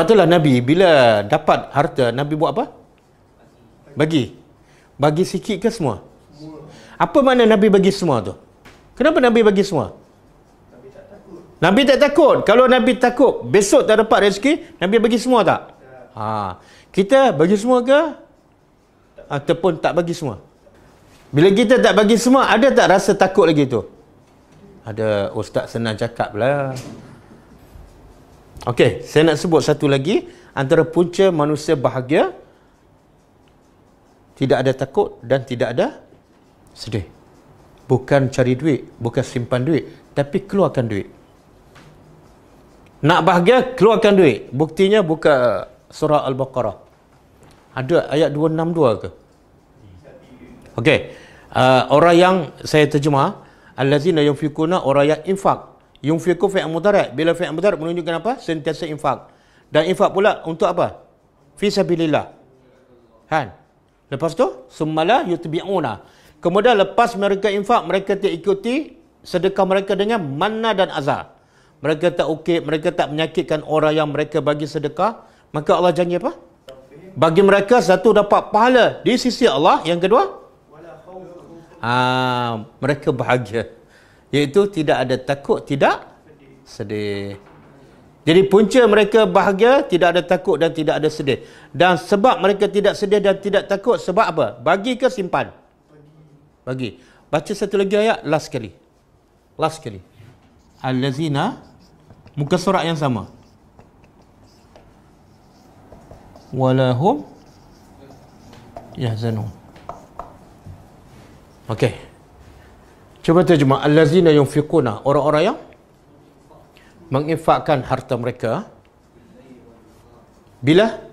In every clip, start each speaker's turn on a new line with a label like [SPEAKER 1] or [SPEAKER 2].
[SPEAKER 1] Sebab itulah Nabi bila dapat harta, Nabi buat apa? Bagi. Bagi sikit ke semua? Apa makna Nabi bagi semua tu? Kenapa Nabi bagi semua? Nabi tak takut. Kalau Nabi takut, besok tak dapat rezeki, Nabi bagi semua tak? Ha. Kita bagi semua ke? Ataupun tak bagi semua? Bila kita tak bagi semua, ada tak rasa takut lagi tu? Ada ustaz senang cakap lah. Okey, saya nak sebut satu lagi antara punca manusia bahagia tidak ada takut dan tidak ada sedih. Bukan cari duit, bukan simpan duit, tapi keluarkan duit. Nak bahagia, keluarkan duit. Buktinya buka surah Al-Baqarah. Ada ayat 262 ke? Okey. Uh, orang yang saya terjemah, allazina yunfikuna orang yang infak. Yunfiqu fi'an mudara' bila fi'an mudara' menunjukkan apa? Sentiasa infak. Dan infak pula untuk apa? Fi sabilillah. Kan? Lepas tu summala yutbi'una. Kemudian lepas mereka infak, mereka tak ikuti sedekah mereka dengan manna dan azab. Mereka tak okey, mereka tak menyakitkan orang yang mereka bagi sedekah, maka Allah janji apa? Bagi mereka satu dapat pahala di sisi Allah, yang kedua? Ah, mereka bahagia iaitu tidak ada takut tidak sedih. Jadi punca mereka bahagia tidak ada takut dan tidak ada sedih. Dan sebab mereka tidak sedih dan tidak takut sebab apa? Bagi ke simpan? Bagi. Baca satu lagi ayat last sekali. Last sekali. Allazina muka surat yang sama. Walahum yahzanun. Okay. Cuba terjemah allazina yunfiquna orang-orang yang menginfakkan harta mereka bila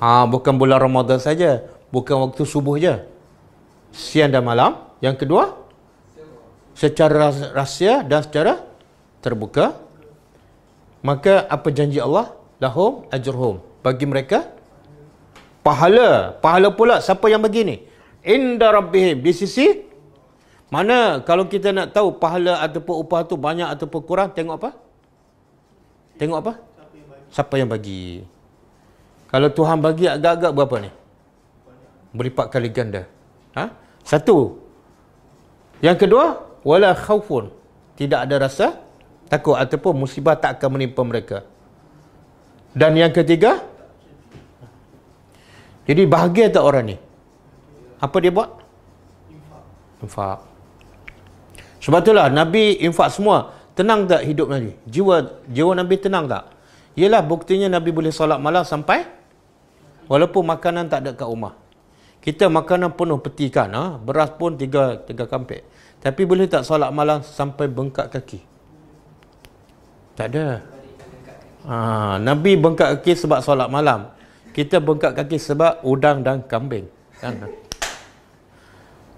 [SPEAKER 1] ha, bukan bulan Ramadan saja bukan waktu subuh je siang dan malam yang kedua secara rahsia dan secara terbuka maka apa janji Allah lahum ajruhum bagi mereka pahala pahala pula siapa yang begini inda rabbihim di sisi mana kalau kita nak tahu pahala ataupun upah tu banyak ataupun kurang, tengok apa? Tengok apa? Siapa yang bagi? Kalau Tuhan bagi agak-agak berapa ni? Berlipat kali ganda. Ha? Satu. Yang kedua, wala khaufun. Tidak ada rasa takut ataupun musibah tak akan menimpa mereka. Dan yang ketiga, jadi bahagia tak orang ni? Apa dia buat? Infak. Infak. Sebab itulah Nabi infak semua. Tenang tak hidup Nabi? Jiwa jiwa Nabi tenang tak? Yalah buktinya Nabi boleh solat malam sampai walaupun makanan tak ada kat rumah. Kita makanan penuh peti ha? beras pun tiga, tiga kampik. Tapi boleh tak solat malam sampai bengkak kaki? Tak ada. Ha, Nabi bengkak kaki sebab solat malam. Kita bengkak kaki sebab udang dan kambing. Kan?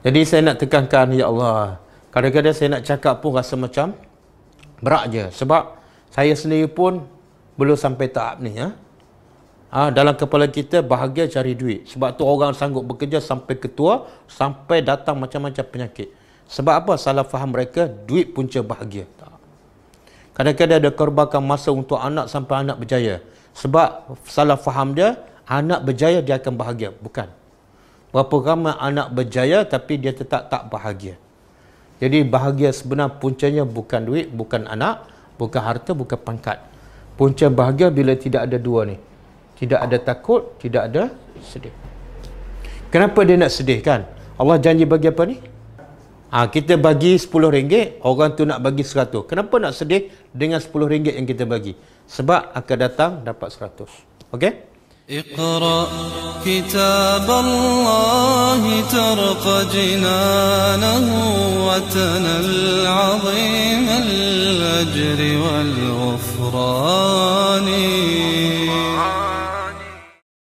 [SPEAKER 1] Jadi saya nak tekankan, Ya Allah. Kadang-kadang saya nak cakap pun rasa macam berat je. Sebab saya sendiri pun belum sampai tahap ni. Ya. Ha, dalam kepala kita bahagia cari duit. Sebab tu orang sanggup bekerja sampai ketua, sampai datang macam-macam penyakit. Sebab apa? Salah faham mereka, duit punca bahagia. Kadang-kadang ada korbankan masa untuk anak sampai anak berjaya. Sebab salah faham dia, anak berjaya dia akan bahagia. Bukan. Berapa ramai anak berjaya tapi dia tetap tak bahagia. Jadi bahagia sebenar puncanya bukan duit, bukan anak, bukan harta, bukan pangkat. Punca bahagia bila tidak ada dua ni. Tidak ada takut, tidak ada sedih. Kenapa dia nak sedih kan? Allah janji bagi apa ni? Ha, kita bagi RM10, orang tu nak bagi RM100. Kenapa nak sedih dengan RM10 yang kita bagi? Sebab akan datang dapat RM100. Okey?
[SPEAKER 2] اقرأ كتاب الله ترق جنانه رفعتنا العظيم الأجر والغفران